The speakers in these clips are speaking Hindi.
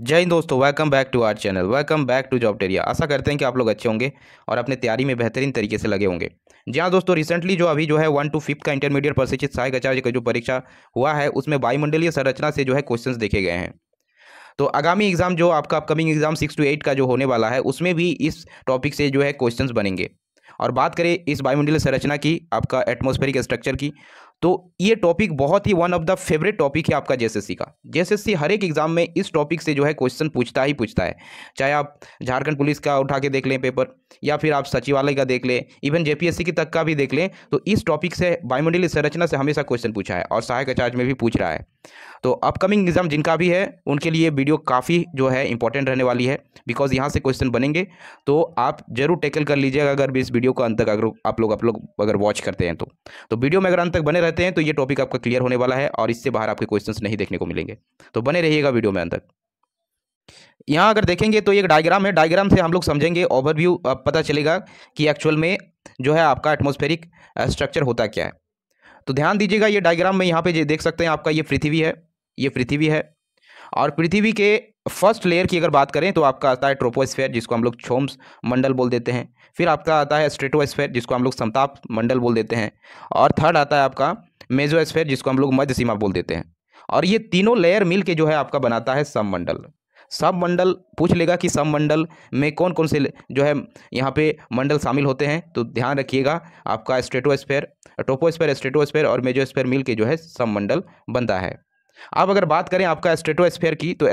जय हिंद दोस्तों welcome back to our channel welcome back to Jobteria आशा करते हैं कि आप लोग अच्छे होंगे और अपने तैयारी में बेहतरीन तरीके से लगे होंगे जी हाँ दोस्तों रिसेंटली जो अभी जो है वन टू फिफ्थ का इंटरमीडिएट प्रशिक्षित सहायक आचार्य का जो परीक्षा हुआ है उसमें वायुमंडलीय संरचना से जो है क्वेश्चन देखे गए हैं तो आगामी एग्जाम जो आपका upcoming exam six to eight का जो होने वाला है उसमें भी इस टॉपिक से जो है क्वेश्चन बनेंगे और बात करें इस वायुमंडलीय संरचना की आपका एटमोस्फेरिक स्ट्रक्चर की तो ये टॉपिक बहुत ही one of the favourite topic है आपका जेएसएससी का जेएसएससी हर एक एग्जाम में इस टॉपिक से जो है क्वेश्चन पूछता ही पूछता है चाहे आप झारखंड पुलिस का उठा के देख लें पेपर या फिर आप सचिवालय का देख लें इवन जेपीएससी की तक का भी देख लें तो इस टॉपिक से वायुमंडलीय संरचना से हमेशा क्वेश्चन पूछा है और सहायक आचार्य में भी पूछ रहा है तो अपकमिंग एग्ज़ाम जिनका भी है उनके लिए वीडियो काफ़ी जो है इंपॉर्टेंट रहने वाली है बिकॉज यहाँ से क्वेश्चन बनेंगे तो आप जरूर टैकल कर लीजिएगा अगर भी इस वीडियो को अंत तक अगर आप लोग आप लोग अगर वॉच करते हैं तो तो वीडियो में अगर अंत तक बने रहते हैं तो ये टॉपिक आपका क्लियर होने वाला है और इससे बाहर आपके क्वेश्चन नहीं देखने को मिलेंगे तो बने रहिएगा वीडियो में अंत तक यहाँ अगर देखेंगे तो एक डायग्राम है डायग्राम से हम लोग समझेंगे ओवरव्यू पता चलेगा कि एक्चुअल में जो है आपका एटमोस्फेरिक स्ट्रक्चर होता क्या है तो ध्यान दीजिएगा ये डायग्राम में यहाँ पे देख सकते हैं आपका ये पृथ्वी है ये पृथ्वी है और पृथ्वी के फर्स्ट लेयर की अगर बात करें तो आपका आता है ट्रोपोस्फेयर जिसको हम लोग छोम्स मंडल बोल देते हैं फिर आपका आता है स्ट्रेटोस्फेयर जिसको हम लोग समताप मंडल बोल देते हैं और थर्ड आता है आपका मेजोस्फेयर जिसको हम लोग मध्य सीमा बोल देते हैं और ये तीनों लेयर मिल के जो है आपका बनाता है मंडल सब मंडल पूछ लेगा कि सब मंडल में कौन कौन से जो है यहाँ पे मंडल शामिल होते हैं तो ध्यान रखिएगा आपका स्पेयर स्टेटो स्पेयर और मेजोस्फेयर मिल के जो है सब मंडल बनता है अब अगर बात करें आपका स्पेयर की तो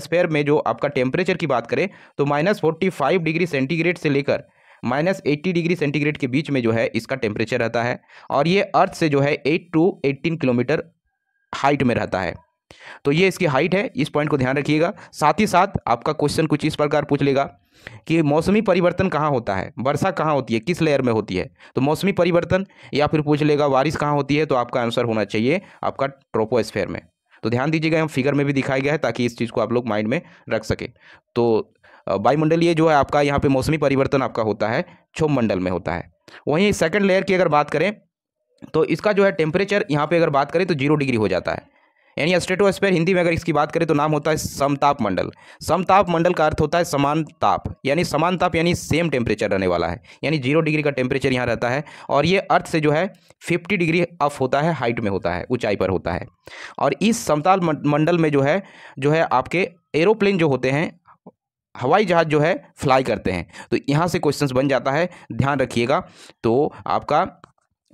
स्पेयर में जो आपका टेम्परेचर की बात करें तो minus forty five degree centigrade से लेकर माइनस एट्टी डिग्री सेंटीग्रेड के बीच में जो है इसका टेम्परेचर रहता है और ये अर्थ से जो है eight to eighteen kilometre height में रहता है तो ये इसकी हाइट है इस पॉइंट को ध्यान रखिएगा साथ ही साथ आपका क्वेश्चन कुछ इस प्रकार पूछ लेगा कि मौसमी परिवर्तन कहाँ होता है वर्षा कहाँ होती है किस लेयर में होती है तो मौसमी परिवर्तन या फिर पूछ लेगा बारिश कहाँ होती है तो आपका आंसर होना चाहिए आपका ट्रोपोस्फेयर में तो ध्यान दीजिएगा हम फिगर में भी दिखाया गया है ताकि इस चीज़ को आप लोग माइंड में रख सके तो वायुमंडलीय जो है आपका यहाँ पे मौसमी परिवर्तन आपका होता है क्षोभ मंडल में होता है वहीं सेकंड लेयर की अगर बात करें तो इसका जो है टेम्परेचर यहाँ पे अगर बात करें तो जीरो डिग्री हो जाता है यानी स्टेटोस्फेयर हिंदी में अगर इसकी बात करें तो नाम होता है समताप मंडल समताप मंडल का अर्थ होता है समान ताप यानी समान ताप यानी सेम टेम्परेचर रहने वाला है यानी जीरो डिग्री का टेम्परेचर यहाँ रहता है और ये अर्थ से जो है फिफ्टी डिग्री अफ होता है हाइट में होता है ऊंचाई पर होता है और इस समताल मंडल में जो है जो है आपके एरोप्लेन जो होते हैं हवाई जहाज़ जो है फ्लाई करते हैं तो यहाँ से क्वेश्चंस बन जाता है ध्यान रखिएगा तो आपका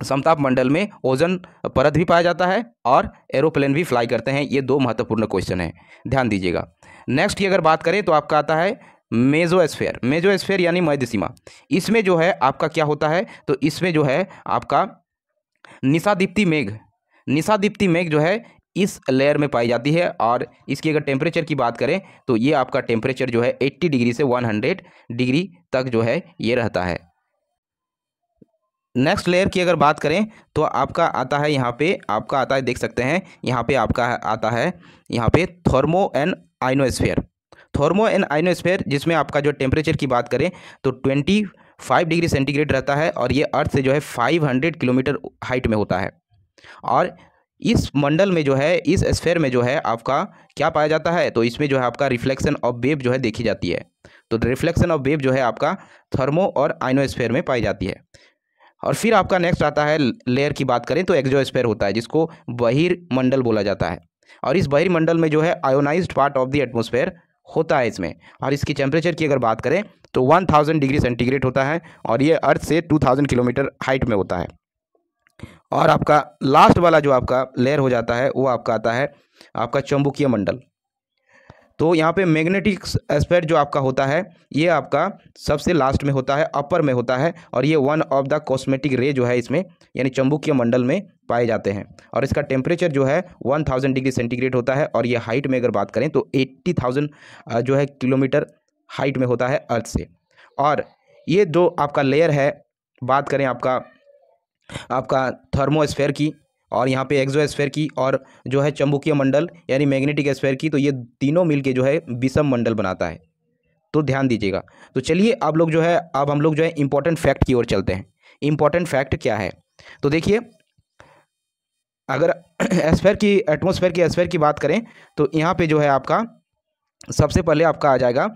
समताप मंडल में ओजन परत भी पाया जाता है और एरोप्लेन भी फ्लाई करते हैं ये दो महत्वपूर्ण क्वेश्चन हैं ध्यान दीजिएगा नेक्स्ट की अगर बात करें तो आपका आता है मेजोस्फेयर मेजोस्फेयर यानी मध्य सीमा इसमें जो है आपका क्या होता है तो इसमें जो है आपका निशादीप्ति मेघ निशादीप्ति मेघ जो है इस लेयर में पाई जाती है और इसकी अगर टेम्परेचर की बात करें तो ये आपका टेम्परेचर जो है 80 डिग्री से 100 डिग्री तक जो है ये रहता है नेक्स्ट लेयर की अगर बात करें तो आपका आता है यहाँ पे आपका आता है देख सकते हैं यहाँ पे आपका आता है यहाँ पे thermo and ionosphere thermo and ionosphere जिसमें आपका जो टेम्परेचर की बात करें तो ट्वेंटी फाइव डिग्री सेंटीग्रेड रहता है और ये अर्थ से जो है फाइव हंड्रेड किलोमीटर हाइट में होता है और इस मंडल में जो है इस स्फेयर में जो है आपका क्या पाया जाता है तो इसमें जो है आपका रिफ्लेक्शन ऑफ वेव जो है देखी जाती है तो रिफ्लेक्शन ऑफ वेव जो है आपका थर्मो और आइनोस्फेयर में पाई जाती है और फिर आपका नेक्स्ट आता है लेयर की बात करें तो एग्जोस्फेयर होता है जिसको बहिर्मंडल बोला जाता है और इस बहिर्मंडल में जो है ionise part of the atmosphere होता है इसमें और इसकी टेम्परेचर की अगर बात करें तो 1000 डिग्री सेंटीग्रेड होता है और ये अर्थ से 2000 किलोमीटर हाइट में होता है और आपका लास्ट वाला जो आपका लेयर हो जाता है वो आपका आता है आपका चुंबकीय मंडल तो यहाँ पे मैग्नेटिक एस्पेक्ट जो आपका होता है ये आपका सबसे लास्ट में होता है अपर में होता है और ये वन ऑफ द कॉस्मेटिक रे जो है इसमें यानी चंबुकीय मंडल में पाए जाते हैं और इसका टेम्परेचर जो है वन थाउजेंड डिग्री सेंटीग्रेड होता है और ये हाइट में अगर बात करें तो थाउजेंड जो है किलोमीटर हाइट में होता है अर्थ से और ये जो आपका लेयर है बात करें आपका आपका थर्मोस्फेयर की और यहाँ पे एक्जो एस्फेयर की और जो है चंबुकीय मंडल यानी मैग्नेटिक एस्फेयर की तो ये तीनों मिलके जो है विषम मंडल बनाता है तो ध्यान दीजिएगा तो चलिए आप लोग जो है अब हम लोग जो है इम्पोर्टेंट फैक्ट की ओर चलते हैं इम्पोर्टेंट फैक्ट क्या है तो देखिए अगर एस्फेयर की एटमोसफेयर की एस्फेयर की बात करें तो यहाँ पर जो है आपका सबसे पहले आपका आ जाएगा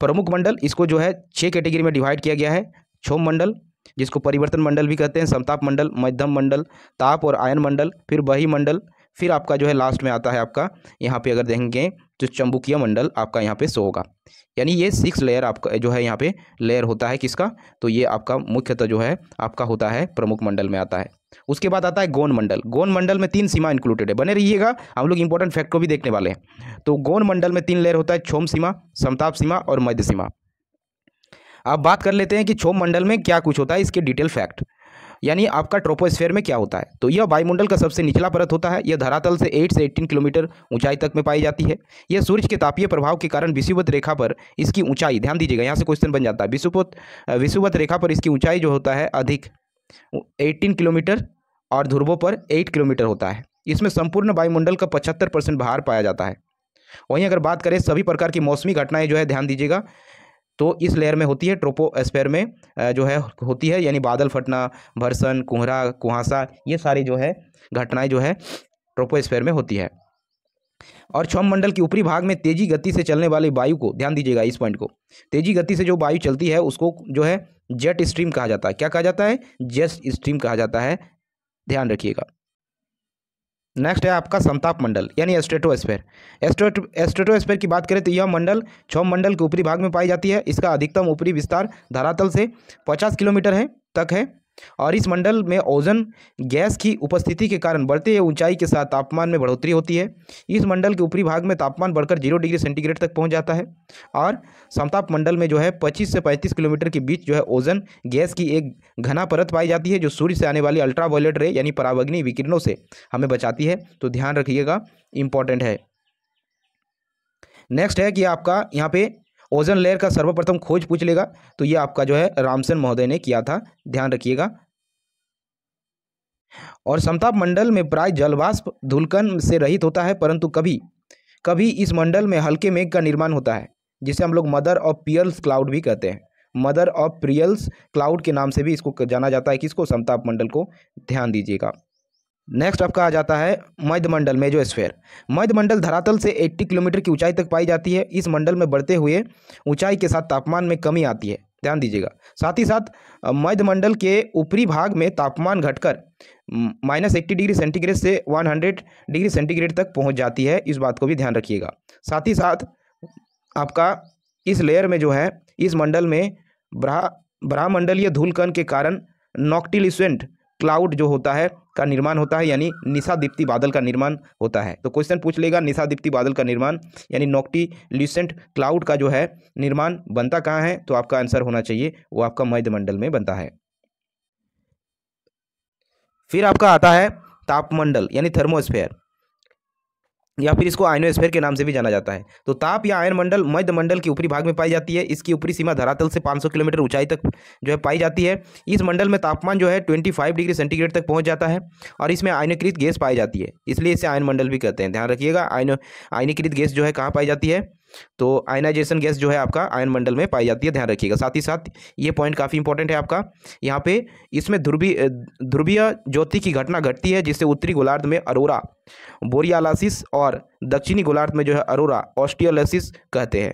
प्रमुख मंडल इसको जो है छः कैटेगरी में डिवाइड किया गया है छोम मंडल जिसको परिवर्तन मंडल भी कहते हैं समताप मंडल मध्यम मंडल ताप और आयन मंडल फिर बही मंडल फिर आपका जो है लास्ट में आता है आपका यहाँ पे अगर देखेंगे जो तो चंबुकीय मंडल आपका यहाँ पे सो होगा यानी ये सिक्स लेयर आपका जो है यहाँ पे लेयर होता है किसका तो ये आपका मुख्यतः जो है आपका होता है प्रमुख मंडल में आता है उसके बाद आता है गोन मंडल गोन मंडल में तीन सीमा इंक्लूडेड है बने रहिएगा हम लोग इंपॉर्टेंट फैक्ट को भी देखने वाले हैं तो गोन मंडल में तीन लेयर होता है छोम सीमा समताप सीमा और मध्य सीमा अब बात कर लेते हैं कि क्षोभ मंडल में क्या कुछ होता है इसके डिटेल फैक्ट यानी आपका ट्रोपोस्फेयर में क्या होता है तो यह वायुमंडल का सबसे निचला परत होता है यह धरातल से 8 से 18 किलोमीटर ऊंचाई तक में पाई जाती है यह सूर्य के तापीय प्रभाव के कारण विषुवत रेखा पर इसकी ऊंचाई ध्यान दीजिएगा यहाँ से क्वेश्चन बन जाता है विषुवत विषुवत रेखा पर इसकी ऊंचाई जो होता है अधिक एट्टीन किलोमीटर और ध्रुवों पर एट किलोमीटर होता है इसमें संपूर्ण वायुमंडल का पचहत्तर परसेंट भार पाया जाता है वहीं अगर बात करें सभी प्रकार की मौसमी घटनाएं जो है ध्यान दीजिएगा तो इस लेयर में होती है ट्रोपोस्फेयर में जो है होती है यानी बादल फटना भर्सन कोहरा कुहासा ये सारी जो है घटनाएं जो है ट्रोपोस्फेयर में होती है और क्षम मंडल के ऊपरी भाग में तेजी गति से चलने वाली वायु को ध्यान दीजिएगा इस पॉइंट को तेजी गति से जो वायु चलती है उसको जो है जेट स्ट्रीम कहा जाता है क्या कहा जाता है जेट स्ट्रीम कहा जाता है ध्यान रखिएगा नेक्स्ट है आपका संताप मंडल यानी एस्ट्रेटो स्पेयर की बात करें तो यह मंडल छ मंडल के ऊपरी भाग में पाई जाती है इसका अधिकतम ऊपरी विस्तार धरातल से पचास किलोमीटर है तक है और इस मंडल में ओजन गैस की उपस्थिति के कारण बढ़ते हुए ऊंचाई के साथ तापमान में बढ़ोतरी होती है इस मंडल के ऊपरी भाग में तापमान बढ़कर जीरो डिग्री सेंटीग्रेड तक पहुंच जाता है और समताप मंडल में जो है 25 से 35 किलोमीटर के बीच जो है ओजन गैस की एक घना परत पाई जाती है जो सूर्य से आने वाली अल्ट्रावायलेट रे यानी परावग्नि विकिरणों से हमें बचाती है तो ध्यान रखिएगा इंपॉर्टेंट है नेक्स्ट है कि आपका यहाँ पे ओजन लेयर का सर्वप्रथम खोज पूछ लेगा तो ये आपका जो है रामसेन महोदय ने किया था ध्यान रखिएगा और समताप मंडल में प्राय जलवाष्प धुलकन से रहित होता है परंतु कभी कभी इस मंडल में हल्के मेघ का निर्माण होता है जिसे हम लोग मदर ऑफ पियल्स क्लाउड भी कहते हैं मदर ऑफ प्रियल्स क्लाउड के नाम से भी इसको जाना जाता है किसको समताप मंडल को ध्यान दीजिएगा नेक्स्ट आपका आ जाता है मध्यमंडल मेजोस्फेयर मध्यमंडल धरातल से 80 किलोमीटर की ऊंचाई तक पाई जाती है इस मंडल में बढ़ते हुए ऊंचाई के साथ तापमान में कमी आती है ध्यान दीजिएगा साथ ही साथ मध्यमंडल के ऊपरी भाग में तापमान घटकर माइनस एट्टी डिग्री सेंटीग्रेड से वन हंड्रेड डिग्री सेंटीग्रेड तक पहुँच जाती है इस बात को भी ध्यान रखिएगा साथ ही साथ आपका इस लेयर में जो है इस मंडल में ब्रह ब्रह्मंडलीय धूलकन के कारण नॉक्टिलिसेंट क्लाउड जो होता है का निर्माण होता है यानी निशा दीप्ति बादल का निर्माण होता है तो क्वेश्चन पूछ लेगा निशा दीप्ति बादल का निर्माण यानी नोक्टी ल्यूसेंट क्लाउड का जो है निर्माण बनता कहाँ है तो आपका आंसर होना चाहिए वो आपका मध्यमंडल में बनता है फिर आपका आता है तापमंडल यानी थर्मोस्फेयर या फिर इसको आयनोस्फेयर के नाम से भी जाना जाता है तो ताप या आयन मंडल मध्य मंडल के ऊपरी भाग में पाई जाती है इसकी ऊपरी सीमा धरातल से 500 किलोमीटर ऊंचाई तक जो है पाई जाती है इस मंडल में तापमान जो है 25 डिग्री सेंटीग्रेड तक पहुंच जाता है और इसमें आयनकृत गैस पाई जाती है इसलिए इसे आयन मंडल भी कहते हैं ध्यान रखिएगा आयन आयनीकृत गैस जो है कहाँ पाई जाती है तो आयनाइजेशन गैस जो है आपका आयन मंडल में पाई जाती है ध्यान रखिएगा साथ ही साथ ये पॉइंट काफ़ी इंपॉर्टेंट है आपका यहाँ पे इसमें ध्रुवीय ध्रुवीय ज्योति की घटना घटती है जिससे उत्तरी गोलार्ध में अरोरा बोरियालासिस और दक्षिणी गोलार्ध में जो है अरोरा ऑस्टियोलासिस कहते हैं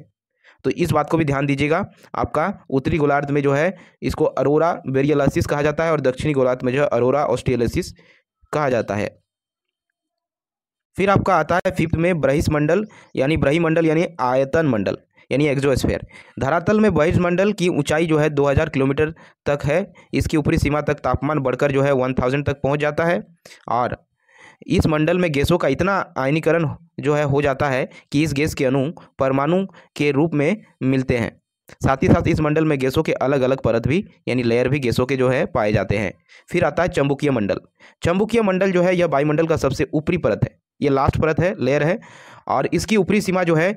तो इस बात को भी ध्यान दीजिएगा आपका उत्तरी गोलार्ध में जो है इसको अरोरा बेरियालासिस कहा जाता है और दक्षिणी गोलार्ध में जो है अरोरा ऑस्टियोलासिस कहा जाता है फिर आपका आता है फिफ्थ में ब्रहिस मंडल यानी ब्रही मंडल यानी आयतन मंडल यानी एक्जोस्फेयर धरातल में मंडल की ऊंचाई जो है 2000 किलोमीटर तक है इसकी ऊपरी सीमा तक तापमान बढ़कर जो है 1000 तक पहुंच जाता है और इस मंडल में गैसों का इतना आयनीकरण जो है हो जाता है कि इस गैस के अणु परमाणु के रूप में मिलते हैं साथ ही साथ इस मंडल में गैसों के अलग अलग परत भी यानी लेयर भी गैसों के जो है पाए जाते हैं फिर आता है चंबुकीय मंडल चंबुकीय मंडल जो है यह वायुमंडल का सबसे ऊपरी परत है यह लास्ट परत है लेयर है और इसकी ऊपरी सीमा जो है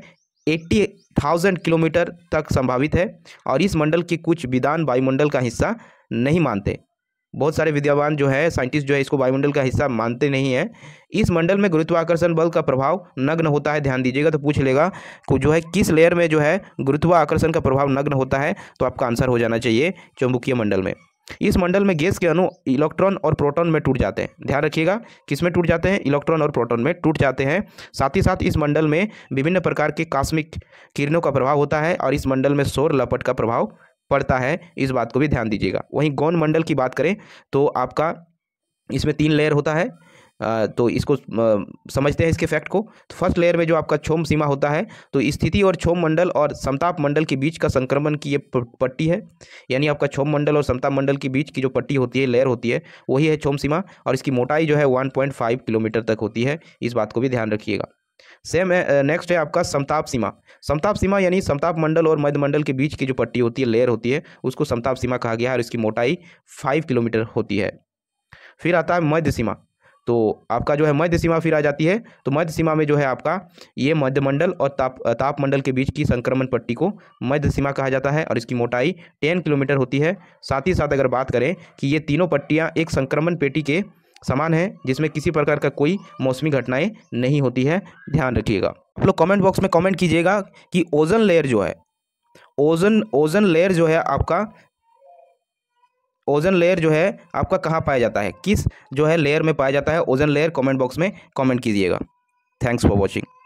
एट्टी थाउजेंड किलोमीटर तक संभावित है और इस मंडल के कुछ विदान वायुमंडल का हिस्सा नहीं मानते बहुत सारे विद्यावान जो है साइंटिस्ट जो है इसको वायुमंडल का हिस्सा मानते नहीं है इस मंडल में गुरुत्वाकर्षण बल का प्रभाव नग्न होता है ध्यान दीजिएगा तो पूछ लेगा को जो है किस लेयर में जो है गुरुत्वाकर्षण का प्रभाव नग्न होता है तो आपका आंसर हो जाना चाहिए चुंबकीय मंडल में इस मंडल में गैस के अनु इलेक्ट्रॉन और प्रोटॉन में टूट जाते हैं ध्यान रखिएगा किस में टूट जाते हैं इलेक्ट्रॉन और प्रोटॉन में टूट जाते हैं साथ ही साथ इस मंडल में विभिन्न प्रकार के कास्मिक किरणों का प्रभाव होता है और इस मंडल में सौर लपट का प्रभाव पड़ता है इस बात को भी ध्यान दीजिएगा वहीं गौन मंडल की बात करें तो आपका इसमें तीन लेयर होता है तो इसको समझते हैं इसके फैक्ट को तो फर्स्ट लेयर में जो आपका छोम सीमा होता है तो स्थिति और छोम मंडल और समताप मंडल के बीच का संक्रमण की ये पट्टी है यानी आपका छोम मंडल और समताप मंडल के बीच की जो पट्टी होती है लेयर होती है वही है छोम सीमा और इसकी मोटाई जो है 1.5 किलोमीटर तक होती है इस बात को भी ध्यान रखिएगा सेम है नेक्स्ट है आपका समताप सीमा समताप सीमा यानी समताप मंडल और मध्य मंडल के बीच की जो पट्टी होती है लेयर होती है उसको समताप सीमा कहा गया है और इसकी मोटाई फाइव किलोमीटर होती है फिर आता है मध्य सीमा तो आपका जो है मध्य सीमा फिर आ जाती है तो मध्य सीमा में जो है आपका ये मध्य मंडल और ताप तापमंडल के बीच की संक्रमण पट्टी को मध्य सीमा कहा जाता है और इसकी मोटाई टेन किलोमीटर होती है साथ ही साथ अगर बात करें कि ये तीनों पट्टियाँ एक संक्रमण पेटी के समान है जिसमें किसी प्रकार का कोई मौसमी घटनाएं नहीं होती है ध्यान रखिएगा आप लोग कमेंट बॉक्स में कमेंट कीजिएगा कि ओजन लेयर जो है ओजन ओजन लेयर जो है आपका ओजन लेयर जो है आपका कहाँ पाया जाता है किस जो है लेयर में पाया जाता है ओजन लेयर कमेंट बॉक्स में कमेंट कीजिएगा थैंक्स फॉर वॉचिंग